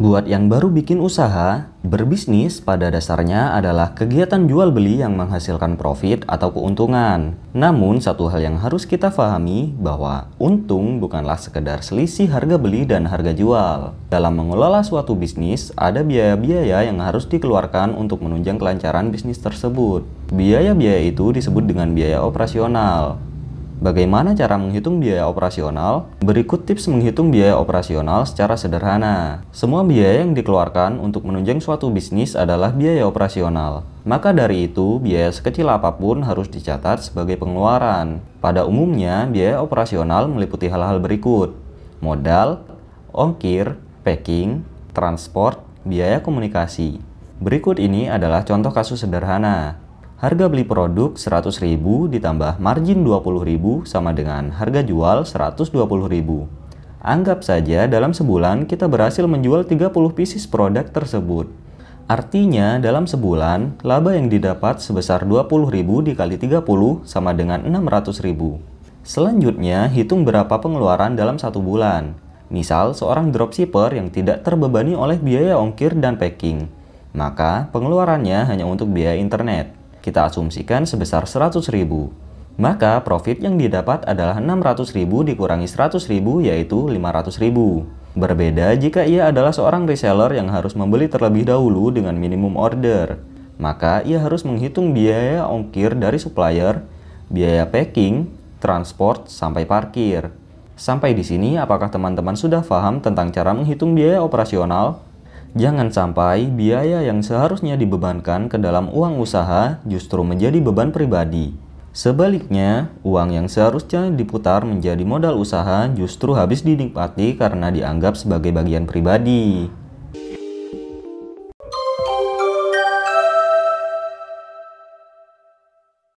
Buat yang baru bikin usaha, berbisnis pada dasarnya adalah kegiatan jual beli yang menghasilkan profit atau keuntungan. Namun satu hal yang harus kita pahami bahwa untung bukanlah sekedar selisih harga beli dan harga jual. Dalam mengelola suatu bisnis, ada biaya-biaya yang harus dikeluarkan untuk menunjang kelancaran bisnis tersebut. Biaya-biaya itu disebut dengan biaya operasional. Bagaimana cara menghitung biaya operasional? Berikut tips menghitung biaya operasional secara sederhana. Semua biaya yang dikeluarkan untuk menunjang suatu bisnis adalah biaya operasional. Maka dari itu, biaya sekecil apapun harus dicatat sebagai pengeluaran. Pada umumnya, biaya operasional meliputi hal-hal berikut. Modal, ongkir, packing, transport, biaya komunikasi. Berikut ini adalah contoh kasus sederhana. Harga beli produk 100.000 ditambah margin 20.000 sama dengan harga jual 120.000. Anggap saja dalam sebulan kita berhasil menjual 30 pieces produk tersebut. Artinya dalam sebulan, laba yang didapat sebesar 20.000 dikali 30 sama dengan 600.000. Selanjutnya, hitung berapa pengeluaran dalam satu bulan. Misal, seorang dropshipper yang tidak terbebani oleh biaya ongkir dan packing. Maka, pengeluarannya hanya untuk biaya internet kita asumsikan sebesar 100.000. Maka profit yang didapat adalah 600.000 dikurangi 100.000 yaitu 500.000. Berbeda jika ia adalah seorang reseller yang harus membeli terlebih dahulu dengan minimum order. Maka ia harus menghitung biaya ongkir dari supplier, biaya packing, transport, sampai parkir. Sampai di sini, apakah teman-teman sudah paham tentang cara menghitung biaya operasional Jangan sampai biaya yang seharusnya dibebankan ke dalam uang usaha justru menjadi beban pribadi. Sebaliknya, uang yang seharusnya diputar menjadi modal usaha justru habis dinikmati karena dianggap sebagai bagian pribadi.